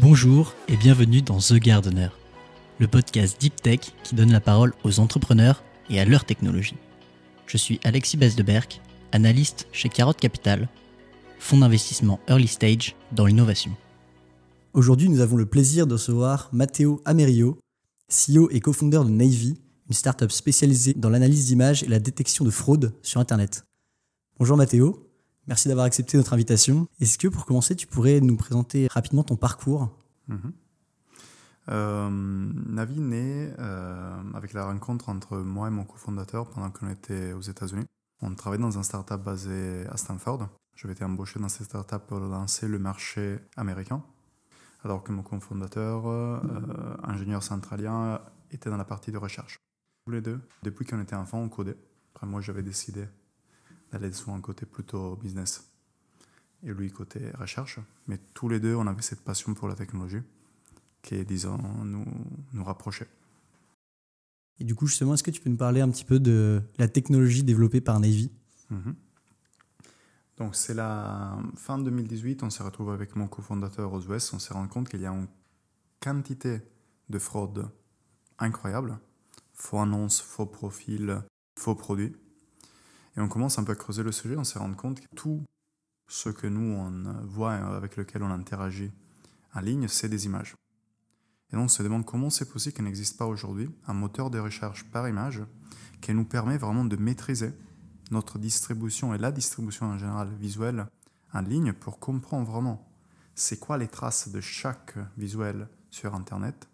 Bonjour et bienvenue dans The Gardener, le podcast Deep Tech qui donne la parole aux entrepreneurs et à leur technologie. Je suis Alexis Besdeberg, analyste chez Carotte Capital, fonds d'investissement early stage dans l'innovation. Aujourd'hui, nous avons le plaisir de recevoir Matteo Amerio, CEO et cofondeur de Navy, une startup spécialisée dans l'analyse d'images et la détection de fraude sur Internet. Bonjour Matteo. Merci d'avoir accepté notre invitation. Est-ce que pour commencer, tu pourrais nous présenter rapidement ton parcours Navi mhm. euh, naît euh, avec la rencontre entre moi et mon cofondateur pendant qu'on était aux États-Unis. On travaillait dans un startup basé à Stanford. J'avais été embauché dans cette startup pour lancer le marché américain, alors que mon cofondateur, euh, ingénieur centralien, était dans la partie de recherche. Tous les deux, depuis qu'on était enfants, on codait. Après, moi, j'avais décidé d'aller sur un côté plutôt business et lui côté recherche. Mais tous les deux, on avait cette passion pour la technologie qui, disons, nous, nous rapprochait. Et du coup, justement, est-ce que tu peux nous parler un petit peu de la technologie développée par Navy mhm. Donc, c'est la fin 2018, on s'est retrouvé avec mon cofondateur aux US, on s'est rendu compte qu'il y a une quantité de fraude incroyable. Faux annonces, faux profils, faux produits. Et on commence un peu à creuser le sujet, on se rend compte que tout ce que nous on voit avec lequel on interagit en ligne, c'est des images. Et donc on se demande comment c'est possible qu'il n'existe pas aujourd'hui un moteur de recherche par image qui nous permet vraiment de maîtriser notre distribution et la distribution en général visuelle en ligne pour comprendre vraiment c'est quoi les traces de chaque visuel sur Internet,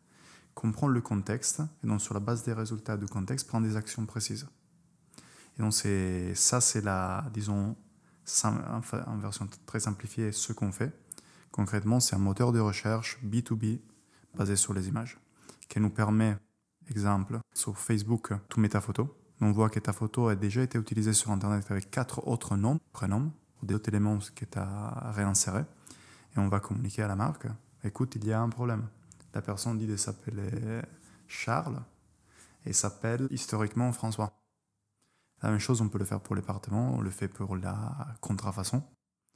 comprendre le contexte et donc sur la base des résultats du contexte prendre des actions précises. Et donc, c'est, ça, c'est la, disons, en version très simplifiée, ce qu'on fait. Concrètement, c'est un moteur de recherche B2B basé sur les images qui nous permet, exemple, sur Facebook, tout met ta photo. On voit que ta photo a déjà été utilisée sur Internet avec quatre autres noms, prénoms, ou des autres éléments que tu as réinsérés. Et on va communiquer à la marque écoute, il y a un problème. La personne dit de s'appeler Charles et s'appelle historiquement François. La même chose, on peut le faire pour l'appartement, on le fait pour la contrefaçon.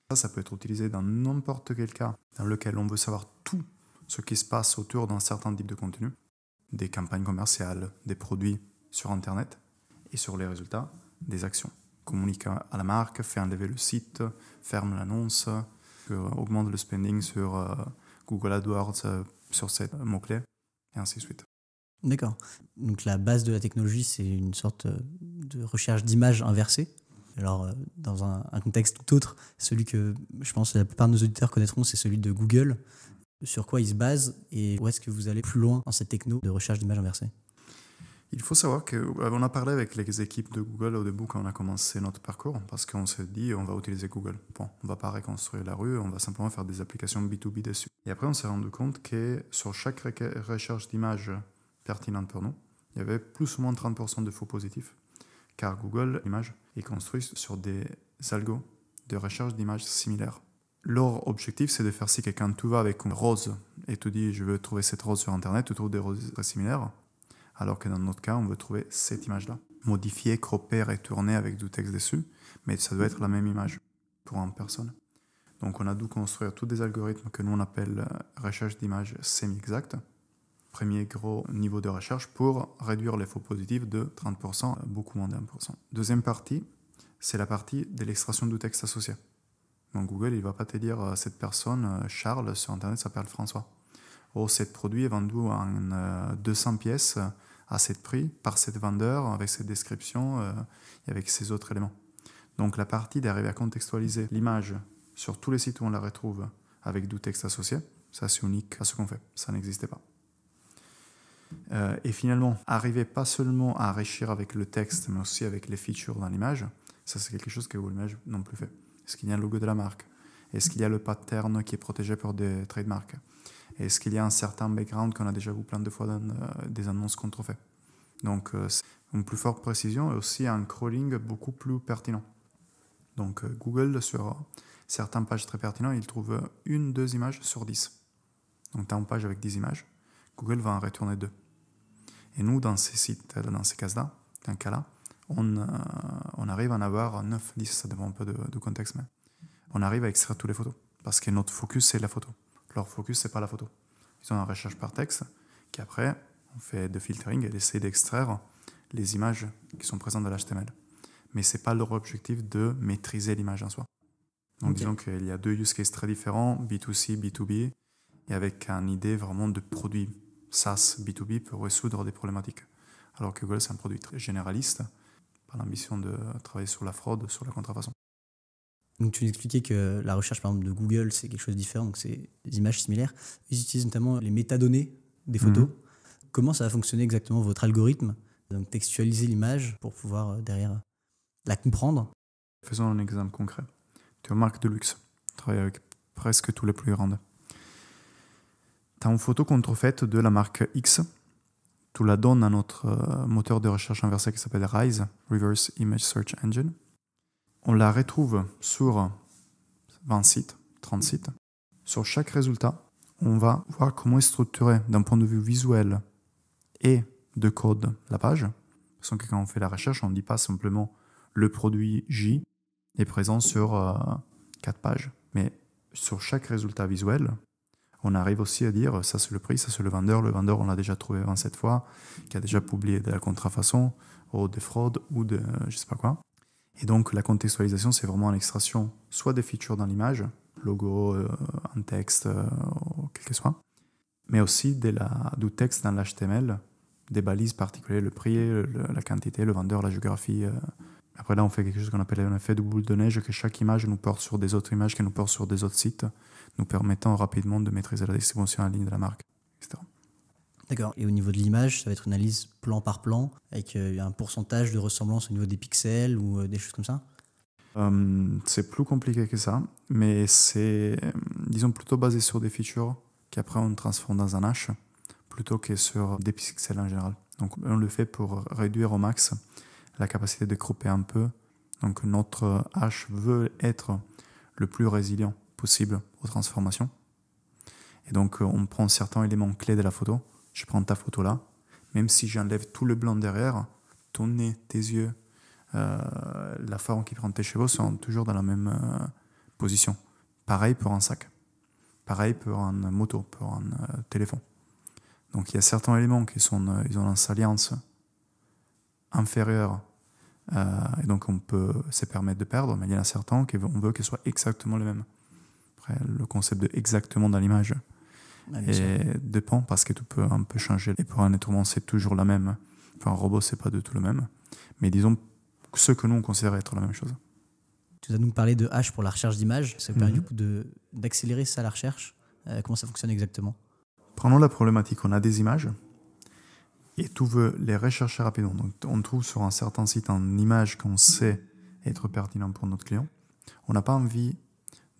Ça, ça peut être utilisé dans n'importe quel cas dans lequel on veut savoir tout ce qui se passe autour d'un certain type de contenu, des campagnes commerciales, des produits sur Internet et sur les résultats des actions. Communique à la marque, fait enlever le site, ferme l'annonce, euh, augmente le spending sur euh, Google AdWords, euh, sur ces mots-clés, et ainsi de suite. D'accord. Donc la base de la technologie, c'est une sorte euh, de recherche d'image inversée. Alors, euh, dans un, contexte tout autre, celui que je pense que la plupart de nos auditeurs connaîtront, c'est celui de Google. Sur quoi il se base et où est-ce que vous allez plus loin dans cette techno de recherche d'image inversée il faut savoir qu'on euh, a parlé avec les équipes de Google au début quand on a commencé notre parcours, parce qu'on s'est dit on va utiliser Google. Bon, on va pas reconstruire la rue, on va simplement faire des applications B2B dessus. Et après, on s'est rendu compte que sur chaque recherche d'image pertinente pour nous, il y avait plus ou moins 30% de faux positifs, car Google Images est construit sur des algos de recherche d'images similaires. Leur objectif, c'est de faire si que quand tu vas avec une rose et tu dis je veux trouver cette rose sur Internet, tu trouves des roses similaires, alors que dans notre cas, on veut trouver cette image-là. Modifier, cropper et tourner avec du texte dessus, mais ça doit être la même image pour une personne. Donc on a dû construire tous des algorithmes que nous on appelle euh, recherche d'images semi-exactes, premier gros niveau de recherche pour réduire les faux positifs de 30%, beaucoup moins d'un pour Deuxième partie, c'est la partie de l'extraction du texte associé. Donc Google, il va pas te dire euh, cette personne, euh, Charles, sur Internet s'appelle François. Oh, cette produit est vendu en 200 euh, pièces à cette prix par cette vendeur avec cette description et avec ces autres éléments. Donc la partie d'arriver à contextualiser l'image sur tous les sites où on la retrouve avec du texte associé, ça c'est unique à ce qu'on fait. Ça n'existait pas. Euh, et finalement, arriver pas seulement à enrichir avec le texte, mais aussi avec les features dans l'image, ça c'est quelque chose que Google Image non plus fait. Est-ce qu'il y a un logo de la marque Est-ce qu'il y a le pattern qui est protégé par des trademarks Est-ce qu'il y a un certain background qu'on a déjà vu plein de fois dans euh, des annonces contrefaites Donc, euh, c'est une plus forte précision et aussi un crawling beaucoup plus pertinent. Donc, Google, sur certaines pages très pertinentes, il trouve une, deux images sur dix. Donc, tu as une page avec 10 images Google va en retourner deux. Et nous, dans ces sites, euh, dans ces cas-là, dans cas-là, on, euh, on, arrive à en avoir 9, 10, ça dépend un peu de, contexte, mais on arrive à extraire toutes les photos. Parce que notre focus, c'est la photo. Leur focus, c'est pas la photo. Ils ont une recherche par texte qui après, on fait de filtering et essaie d'extraire les images qui sont présentes dans l'HTML. Mais c'est pas leur objectif de maîtriser l'image en soi. Donc disons qu'il y a deux use cases très différents, B2C, B2B, et avec une idée vraiment de produit SaaS B2B peut résoudre des problématiques. Alors que Google, c'est un produit très généraliste, par l'ambition de travailler sur la fraude, sur la contrefaçon. Donc tu expliquais que la recherche par exemple de Google, c'est quelque chose de différent, donc c'est des images similaires. Ils utilisent notamment les métadonnées des photos. Mhm. Comment ça va fonctionner exactement votre algorithme Donc textualiser l'image pour pouvoir euh, derrière la comprendre. Faisons un exemple concret. Tu es une marque de luxe, tu avec presque tous les plus grandes. T'as une photo contrefaite de la marque X. Tu la donnes à notre euh, moteur de recherche inversé qui s'appelle RISE, Reverse Image Search Engine. On la retrouve sur 20 sites, 30 sites. Sur chaque résultat, on va voir comment est structurée d'un point de vue visuel et de code la page. Parce que quand on fait la recherche, on ne dit pas simplement le produit J est présent sur euh, quatre 4 pages. Mais sur chaque résultat visuel, on arrive aussi à dire ça c'est le prix, ça c'est le vendeur, le vendeur on l'a déjà trouvé cette fois, qui a déjà publié de la contrefaçon ou des fraudes ou de je sais pas quoi. Et donc la contextualisation c'est vraiment l'extraction soit des features dans l'image, logo, euh, un texte, euh, quel que soit, mais aussi de la, du texte dans l'HTML, des balises particulières, le prix, la quantité, le vendeur, la géographie, euh, après là, on fait quelque chose qu'on appelle un effet de boule de neige, que chaque image nous porte sur des autres images qui nous portent sur des autres sites, nous permettant rapidement de maîtriser la distribution en ligne de la marque, etc. D'accord. Et au niveau de l'image, ça va être une analyse plan par plan, avec euh, un pourcentage de ressemblance au niveau des pixels ou euh, des choses comme ça hum, C'est plus compliqué que ça, mais c'est, hum, disons, plutôt basé sur des features qu'après on transforme dans un H, plutôt que sur des pixels en général. Donc on le fait pour réduire au max la capacité de grouper un peu. Donc notre H veut être le plus résilient possible aux transformations. Et donc euh, on prend certains éléments clés de la photo. Je prends ta photo là. Même si j'enlève tout le blanc derrière, ton nez, tes yeux, euh, la forme qui prend tes cheveux sont toujours dans la même euh, position. Pareil pour un sac. Pareil pour une moto, pour un téléphone. Donc il y a certains éléments qui sont, ils ont une salience inférieure euh, et donc on peut se permettre de perdre, mais il y en a certains qu'on veut qu'ils soient exactement les mêmes. Après, le concept de exactement dans l'image ah, dépend parce que tout peut un peu changer. Et pour un étournement, c'est toujours la même. Enfin, un robot, c'est pas du tout le même. Mais disons ce que nous, on considère être la même chose. Tu as donc parlé de H pour la recherche d'images. Ça permet mhm. d'accélérer ça, la recherche. Euh, comment ça fonctionne exactement Prenons la problématique. On a des images et tout veut les rechercher rapidement. Donc, on trouve sur un certain site une image qu'on sait être pertinente pour notre client. On n'a pas envie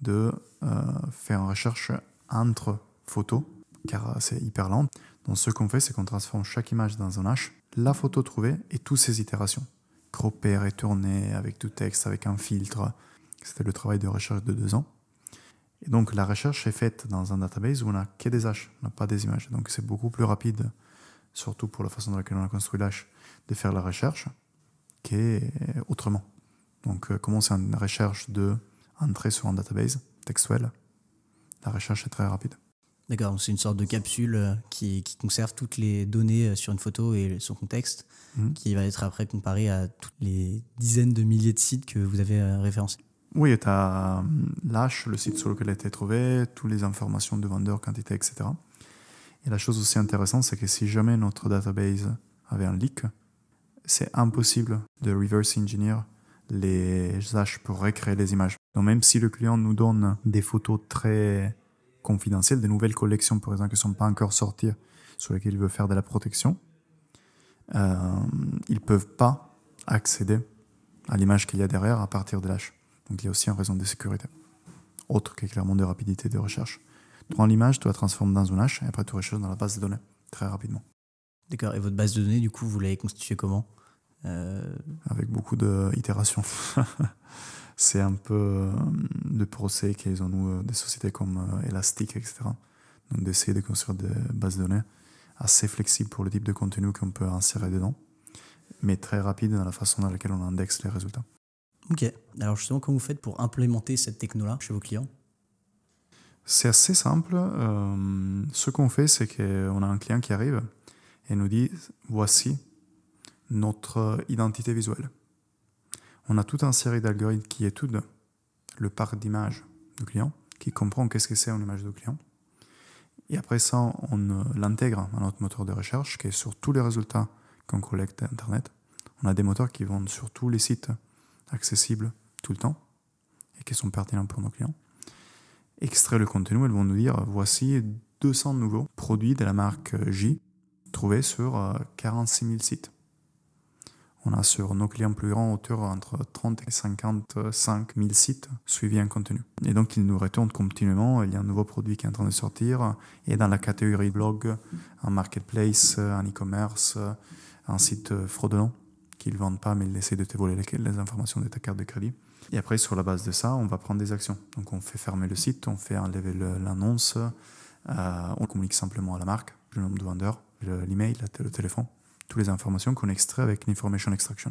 de euh, faire une recherche entre photos, car c'est hyper lent. Donc, ce qu'on fait, c'est qu'on transforme chaque image dans un H. la photo trouvée et toutes ses itérations. Cropper, retourner avec tout texte, avec un filtre. C'était le travail de recherche de deux ans. Et donc, la recherche est faite dans un database où on n'a que des H, on n'a pas des images. Donc, c'est beaucoup plus rapide surtout pour la façon dans laquelle on a construit l'âge, de faire la recherche, qui est autrement. Donc, euh, comment c'est une recherche de entrée sur un database textuel, la recherche est très rapide. D'accord, c'est une sorte de capsule euh, qui, conserve toutes les données euh, sur une photo et son contexte, mhm. qui va être après comparé à toutes les dizaines de milliers de sites que vous avez référencés. Oui, tu as l'âge, le site sur lequel a été trouvé, toutes les informations de vendeur, quantité, etc. Et la chose aussi intéressante, c'est que si jamais notre database avait un leak, c'est impossible de reverse engineer les haches pour recréer les images. Donc même si le client nous donne des photos très confidentielles, des nouvelles collections par exemple qui ne sont pas encore sorties, sur lesquelles il veut faire de la protection, euh, ils ne peuvent pas accéder à l'image qu'il y a derrière à partir de l'hash. Donc il y a aussi une raison de sécurité, autre que clairement de rapidité de recherche prends l'image, tu la transformes dans un hache, et après tu choses dans la base de données, très rapidement. D'accord, et votre base de données, du coup, vous l'avez constituée comment euh, Avec beaucoup d'itérations. c'est un peu le euh, procès qu'ils ont nous, euh, des sociétés comme Elastic, etc. Donc d'essayer de construire des bases de données assez flexibles pour le type de contenu qu'on peut insérer dedans, mais très rapide dans la façon dans laquelle on indexe les résultats. Ok, alors justement, comment vous faites pour implémenter cette techno-là chez vos clients c'est assez simple. Euh, ce qu'on fait, c'est qu'on a un client qui arrive et nous dit voici notre identité visuelle. On a toute une série d'algorithmes qui étudent le parc d'images du client, qui comprend qu'est-ce que c'est une image du client. Et après ça, on euh, l'intègre à notre moteur de recherche qui est sur tous les résultats qu'on collecte Internet. On a des moteurs qui vont sur tous les sites accessibles tout le temps et qui sont pertinents pour nos clients. Extrait le contenu, elles vont nous dire euh, voici 200 nouveaux produits de la marque euh, J trouvés sur 46 euh, 000 sites. On a sur nos clients plus grands hauteur entre 30 et 55 000 sites suivis en contenu. Et donc, ils nous retournent continuellement. Il y a un nouveau produit qui est en train de sortir. Et dans la catégorie blog, un marketplace, un e-commerce, un site fraudulent qu'ils ne vendent pas, mais ils essaient de te voler les informations de ta carte de crédit. Et après, sur la base de ça, on va prendre des actions. Donc, on fait fermer le site, on fait enlever l'annonce, euh, on communique simplement à la marque, le nombre de vendeurs, l'email, le, téléphone, toutes les informations qu'on extrait avec l'information extraction.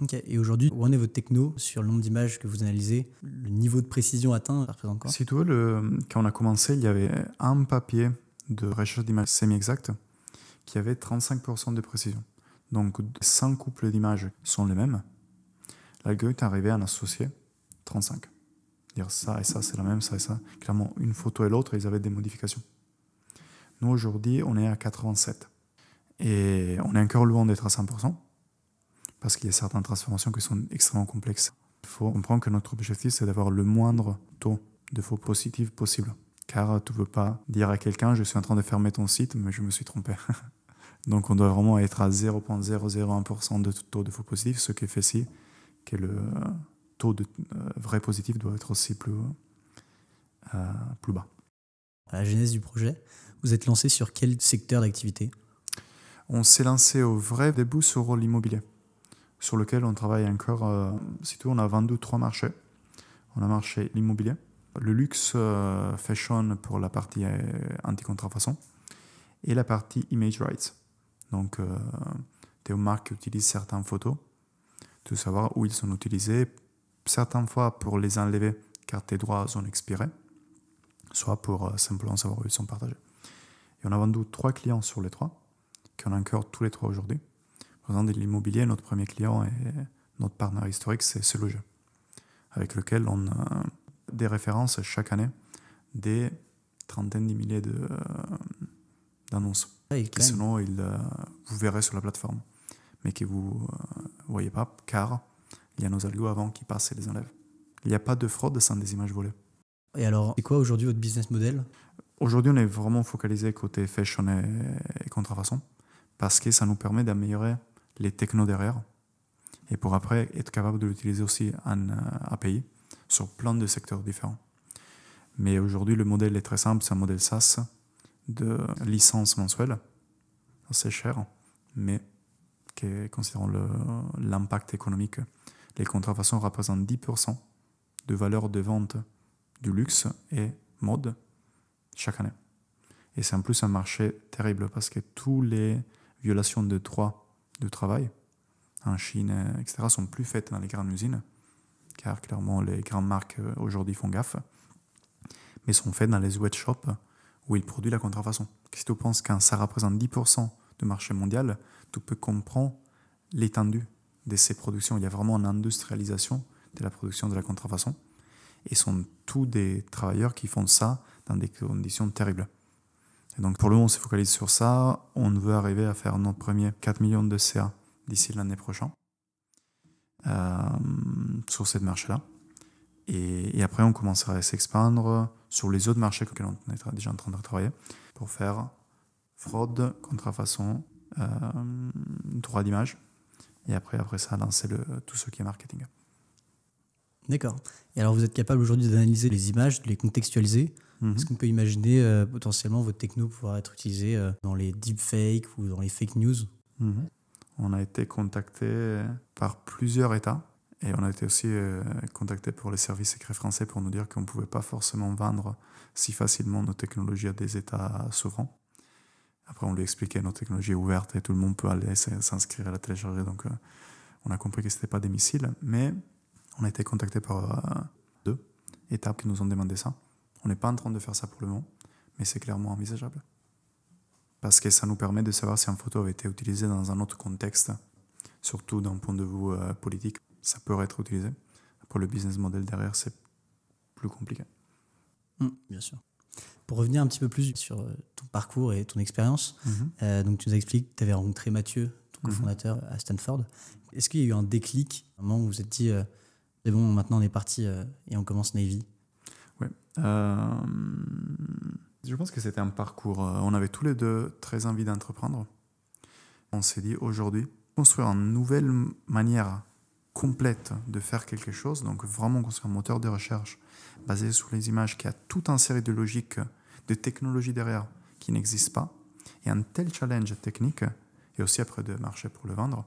Ok, et aujourd'hui, où en est votre techno sur le nombre d'images que vous analysez Le niveau de précision atteint représente quoi Si tu veux, le, quand on a commencé, il y avait un papier de recherche d'images semi-exactes qui avait 35% de précision. Donc 100 couples d'images sont les mêmes, la est arrivé à un associé, 35. Dire ça et ça, c'est la même, ça et ça. Clairement, une photo et l'autre, ils avaient des modifications. Nous, aujourd'hui, on est à 87. Et on est encore loin d'être à 100%, parce qu'il y a certaines transformations qui sont extrêmement complexes. Il faut comprendre que notre objectif, c'est d'avoir le moindre taux de faux positifs possible. Car tu ne veux pas dire à quelqu'un, je suis en train de fermer ton site, mais je me suis trompé. Donc on doit vraiment être à 0,001% de taux de faux positifs, ce qui est fait si que le euh, taux de euh, vrai positif doit être aussi plus, euh, plus bas. À la genèse du projet, vous êtes lancé sur quel secteur d'activité On s'est lancé au vrai début sur l'immobilier, sur lequel on travaille encore. si tout, on a vendu trois marchés. On a marché l'immobilier, le luxe fashion pour la partie anti-contrefaçon et la partie image rights. Donc, des marques utilisent certaines photos de savoir où ils sont utilisés, certaines fois pour les enlever car tes droits ont expiré soit pour euh, simplement savoir où ils sont partagés. Et on a vendu trois clients sur les trois, qu'on a encore tous les trois aujourd'hui. Par exemple, de l'immobilier, notre premier client et notre partenaire historique, c'est ce loge avec lequel on a des références chaque année des trentaines de milliers euh, d'annonces. Ah, de, sinon, il, euh, vous verrez sur la plateforme mais que vous ne euh, voyez pas, car il y a nos algos avant qui passent et les enlèvent. Il n'y a pas de fraude sans des images volées. Et alors, c'est quoi aujourd'hui votre business model Aujourd'hui, on est vraiment focalisé côté fashion et, contrefaçon, parce que ça nous permet d'améliorer les technos derrière, et pour après être capable de l'utiliser aussi en euh, API sur plein de secteurs différents. Mais aujourd'hui, le modèle est très simple, c'est un modèle SaaS de licence mensuelle. C'est cher, mais que, considérant l'impact économique, les contrefaçons représentent 10% de valeur de vente du luxe et mode chaque année. Et c'est en plus un marché terrible parce que toutes les violations de droits de travail en Chine, etc., sont plus faites dans les grandes usines, car clairement les grandes marques euh, aujourd'hui font gaffe, mais sont faites dans les shops où ils produisent la contrefaçon. Si tu penses qu'un ça représente 10% de marché mondial, tout peux comprendre l'étendue de ces productions. Il y a vraiment une industrialisation de la production de la contrefaçon. Et ce sont tous des travailleurs qui font ça dans des conditions terribles. donc pour le moment, on se focalise sur ça. On veut arriver à faire notre premier 4 millions de CA d'ici l'année prochaine euh, sur ce marché-là. Et, et, après, on commencera à s'expandre sur les autres marchés auxquels on est déjà en train de travailler pour faire fraude, contrefaçon, euh, droit d'image. Et après, après ça, lancer le, tout ce qui est marketing. D'accord. Et alors, vous êtes capable aujourd'hui d'analyser les images, de les contextualiser. Mhm. Est-ce qu'on peut imaginer euh, potentiellement votre techno pouvoir être utilisé euh, dans les deepfakes ou dans les fake news mhm. On a été contacté par plusieurs États et on a été aussi contacté pour les services secrets français pour nous dire qu'on ne pouvait pas forcément vendre si facilement nos technologies à des États souverains. Après, on lui expliquait notre technologie est ouverte et tout le monde peut aller s'inscrire à la télécharger. Donc, euh, on a compris que ce n'était pas des missiles. Mais on a été contacté par euh, deux étapes qui nous ont demandé ça. On n'est pas en train de faire ça pour le moment, mais c'est clairement envisageable. Parce que ça nous permet de savoir si une photo avait été utilisée dans un autre contexte, surtout d'un point de vue euh, politique. Ça peut être utilisé. Pour le business model derrière, c'est plus compliqué. Mmh, bien sûr. Pour revenir un petit peu plus sur euh, ton parcours et ton expérience, mhm. euh, donc tu nous expliques que tu avais rencontré Mathieu, ton mhm. cofondateur à Stanford. Est-ce qu'il y a eu un déclic, un moment où vous vous êtes dit, euh, c'est bon, maintenant on est parti et on commence Navy Ouais. je pense que c'était un parcours. On avait tous les deux très envie d'entreprendre. On s'est dit aujourd'hui, construire une nouvelle manière complète de faire quelque chose, donc vraiment construire un moteur de recherche basé sur les images qui a toute une série de logiques, de technologies derrière qui n'existent pas, et un tel challenge technique, et aussi après de marcher pour le vendre,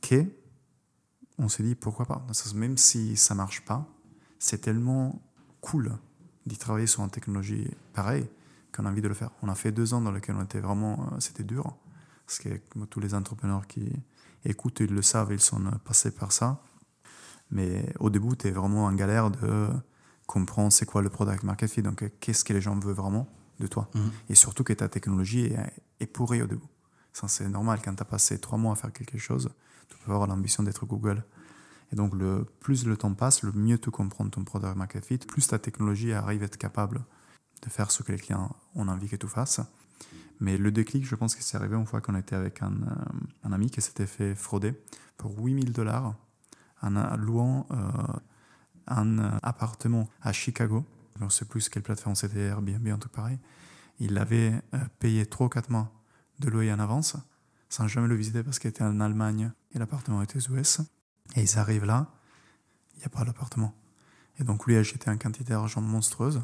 qu'on s'est dit pourquoi pas. Même si ça marche pas, c'est tellement cool d'y travailler sur une technologie pareille qu'on a envie de le faire. On a fait deux ans dans lesquels on était vraiment, euh, c'était dur, parce que tous les entrepreneurs qui, Écoute, ils le savent, ils sont passés par ça. Mais au début, tu es vraiment en galère de comprendre c'est quoi le product market fit, donc qu'est-ce que les gens veulent vraiment de toi. Mhm. Et surtout que ta technologie est, pourrie au début. Ça, c'est normal. Quand tu as passé trois mois à faire quelque chose, tu peux avoir l'ambition d'être Google. Et donc, le, plus le temps passe, le mieux tu comprends ton product market fit, plus ta technologie arrive à être capable de faire ce que les clients ont envie que tu fasses. Mais le déclic, je pense que c'est arrivé une fois qu'on était avec un, euh, un ami qui s'était fait frauder pour 8000 dollars en louant euh, un euh, appartement à Chicago. Je ne sais plus quelle plateforme c'était, Airbnb, un truc pareil. Il avait payé 3 ou 4 mois de loyer en avance sans jamais le visiter parce qu'il était en Allemagne et l'appartement était aux US. Et ils arrivent là, il n'y a pas l'appartement. Et donc lui a acheté un quantité d'argent monstrueuse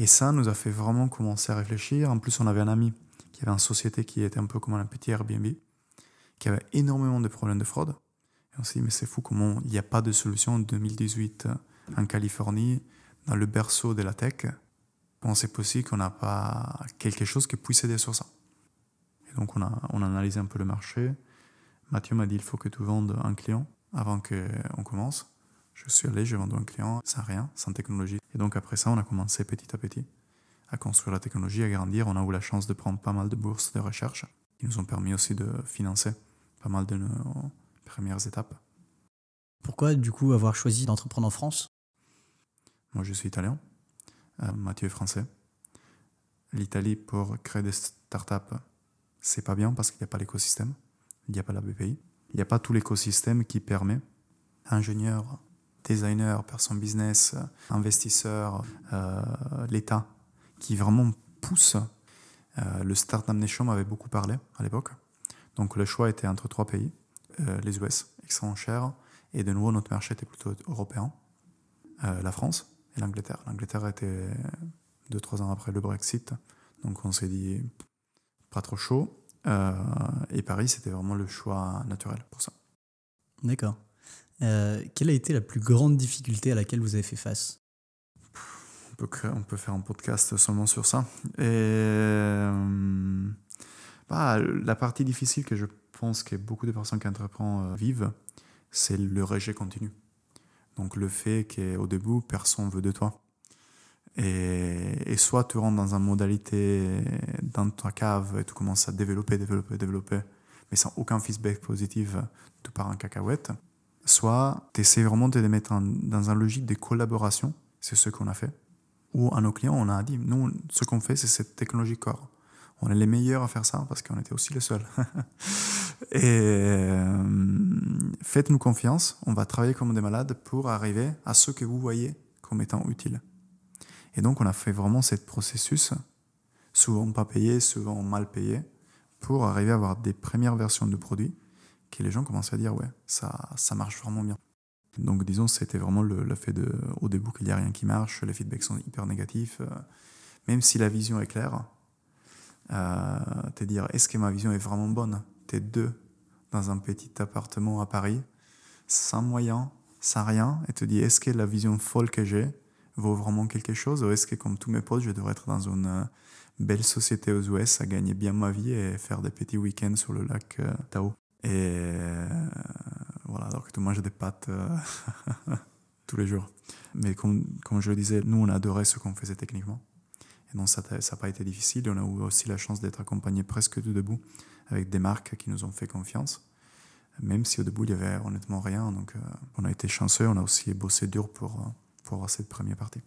et ça nous a fait vraiment commencer à réfléchir. En plus, on avait un ami qui avait une société qui était un peu comme un petit Airbnb, qui avait énormément de problèmes de fraude. Et on s'est dit, mais c'est fou comment il n'y a pas de solution en 2018 en Californie, dans le berceau de la tech. c'est possible qu'on n'a pas quelque chose qui puisse aider sur ça. Et donc, on a, on a analysé un peu le marché. Mathieu m'a dit, il faut que tu vendes un client avant qu'on commence. Je suis allé, j'ai vendu un client sans rien, sans technologie. Et donc après ça, on a commencé petit à petit à construire la technologie, à grandir. On a eu la chance de prendre pas mal de bourses de recherche qui nous ont permis aussi de financer pas mal de nos premières étapes. Pourquoi du coup avoir choisi d'entreprendre en France Moi je suis italien, euh, Mathieu est français. L'Italie pour créer des startups, c'est pas bien parce qu'il n'y a pas l'écosystème, il n'y a pas la BPI, il n'y a pas tout l'écosystème qui permet à ingénieurs, designer, personne business, euh, investisseur, euh, l'État, qui vraiment pousse. Le euh, le Startup Nation m'avait beaucoup parlé à l'époque. Donc le choix était entre trois pays, les US, extrêmement cher, et de nouveau notre marché était plutôt européen, la France et l'Angleterre. L'Angleterre était deux, trois ans après le Brexit, donc on s'est dit pas trop chaud. et Paris, c'était vraiment le choix naturel pour ça. D'accord. Euh, quelle a été la plus grande difficulté à laquelle vous avez fait face on peut, on peut, faire un podcast seulement sur ça. Et, euh, bah, la partie difficile que je pense que beaucoup de personnes qui entreprennent euh, vivent, c'est le rejet continu. Donc le fait qu'au début, personne veut de toi. Et, soit tu rentres dans une modalité, dans ta cave, et tu commences à développer, développer, développer, mais sans aucun feedback positif, tout part en cacahuète soit tu essaies vraiment de les mettre dans un logique de collaboration, c'est ce qu'on a fait, ou à nos clients, on a dit, nous, ce qu'on fait, c'est cette technologie core. On est les meilleurs à faire ça parce qu'on était aussi les seuls. et euh, faites-nous confiance, on va travailler comme des malades pour arriver à ce que vous voyez comme étant utile. Et donc, on a fait vraiment ce processus, souvent pas payé, souvent mal payé, pour arriver à avoir des premières versions de produits que les gens commencent à dire ouais, ça, ça marche vraiment bien. Donc disons, c'était vraiment le, fait de, au début qu'il n'y a rien qui marche, les feedbacks sont hyper négatifs. Euh, même si la vision est claire, euh, te dire est-ce que ma vision est vraiment bonne T'es deux dans un petit appartement à Paris, sans moyens, sans rien, et te dis est-ce que la vision folle que j'ai vaut vraiment quelque chose Ou est-ce que comme tous mes potes, je devrais être dans une euh, belle société aux US à gagner bien ma vie et faire des petits week-ends sur le lac Tao et euh, voilà, donc tu j'ai des pâtes euh, tous les jours. Mais comme, je le disais, nous, on adorait ce qu'on faisait techniquement. Et donc, ça n'a pas été difficile. On a eu aussi la chance d'être accompagné presque tout debout avec des marques qui nous ont fait confiance. Même si au début, il n'y avait honnêtement rien. Donc, euh, on a été chanceux. On a aussi bossé dur pour, pour avoir cette première partie.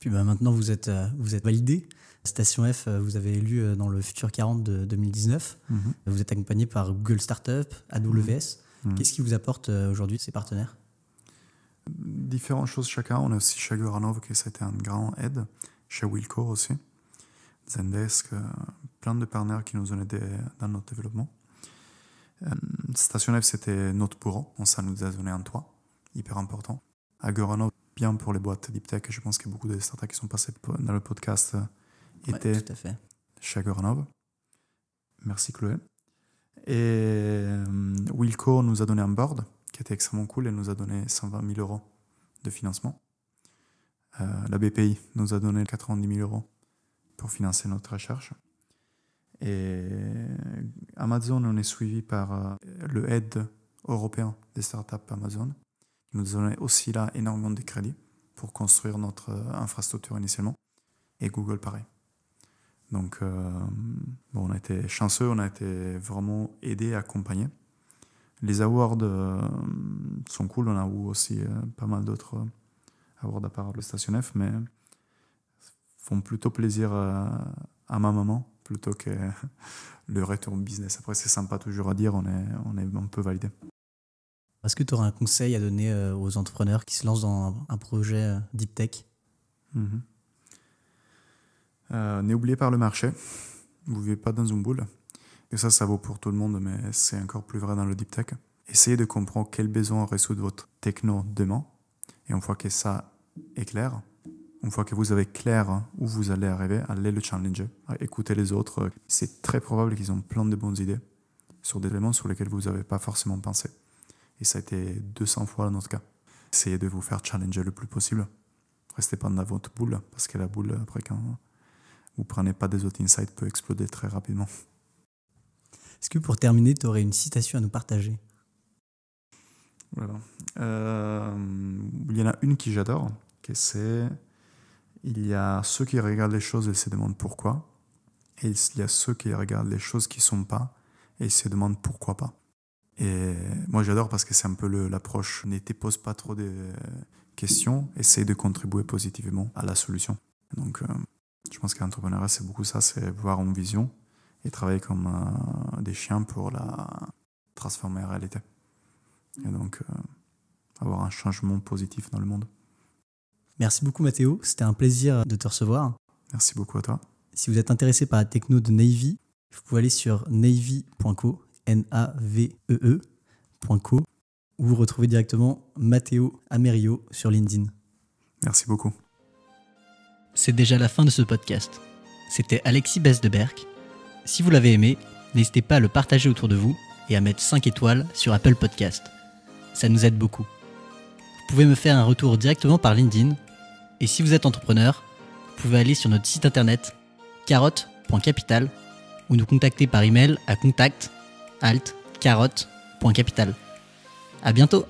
Puis bah, maintenant, vous êtes, euh, vous êtes validé. Station F, euh, vous avez élu euh, dans le Futur 40 de 2019. Mhm. Vous êtes accompagné par Google Startup, AWS. Mhm. Qu'est-ce qui vous apporte aujourd'hui ces partenaires Différentes choses chacun. On a aussi chez Agoranov, qui ça a été un grand aide, chez Wilco aussi, Zendesk, plein de partenaires qui nous ont aidés dans notre développement. Station F, c'était notre pour ça nous a donné un toit, hyper important. À bien pour les boîtes deep tech. Je pense que beaucoup des startups qui sont passées dans le podcast euh, étaient fait. chez Merci Chloé. Et euh, Wilco nous a donné un board qui était extrêmement cool. et nous a donné 120 000 euros de financement. Euh, la BPI nous a donné 90 000 euros pour financer notre recherche. Et Amazon, on est suivi par le aide européen des startups Amazon nous donnait aussi là énormément de crédits pour construire notre euh, infrastructure initialement. Et Google, pareil. Donc, euh, bon, on a été chanceux, on a été vraiment aidés, accompagnés. Les awards euh, sont cool, on a eu aussi pas mal d'autres awards à part le Station F, mais font plutôt plaisir à ma maman plutôt que le retour business. Après, c'est sympa toujours à dire, on est, on est un peu validé. Est-ce que tu auras un conseil à donner euh, aux entrepreneurs qui se lancent dans un, projet euh, deep tech N'oubliez mhm. euh, N'est oublié par le marché. Vous ne vivez pas dans une boule. Et ça, ça vaut pour tout le monde, mais c'est encore plus vrai dans le deep tech. Essayez de comprendre quel besoin résoudre votre techno demain. Et une fois que ça est clair, une fois que vous avez clair où vous allez arriver, allez le challenger. Écoutez les autres. C'est très probable qu'ils ont plein de bonnes idées sur des éléments sur lesquels vous n'avez pas forcément pensé. Et ça a été 200 fois dans notre cas. Essayez de vous faire challenger le plus possible. Restez pas dans votre boule, parce que la boule, après, quand vous prenez pas des autres insights, peut exploser très rapidement. Est-ce que pour terminer, tu aurais une citation à nous partager voilà. Euh, il y en a une qui j'adore, qui c'est il y a ceux qui regardent les choses et se demandent pourquoi, et il y a ceux qui regardent les choses qui sont pas et se demandent pourquoi pas. Et moi, j'adore parce que c'est un peu l'approche. Ne te pose pas trop de questions, essaye de contribuer positivement à la solution. Donc, euh, je pense qu'entrepreneuriat c'est beaucoup ça, c'est voir en vision et travailler comme euh, des chiens pour la transformer en réalité. Et donc, euh, avoir un changement positif dans le monde. Merci beaucoup, Mathéo. C'était un plaisir de te recevoir. Merci beaucoup à toi. Si vous êtes intéressé par la techno de Navy, vous pouvez aller sur navy.co n a v e, e vous retrouvez directement Matteo Amerio sur LinkedIn. Merci beaucoup. C'est déjà la fin de ce podcast. C'était Alexis Bess de Si vous l'avez aimé, n'hésitez pas à le partager autour de vous et à mettre 5 étoiles sur Apple Podcast. Ça nous aide beaucoup. Vous pouvez me faire un retour directement par LinkedIn. Et si vous êtes entrepreneur, vous pouvez aller sur notre site internet carotte.capital ou nous contacter par email à contact@ alt, carotte, point capital. À bientôt!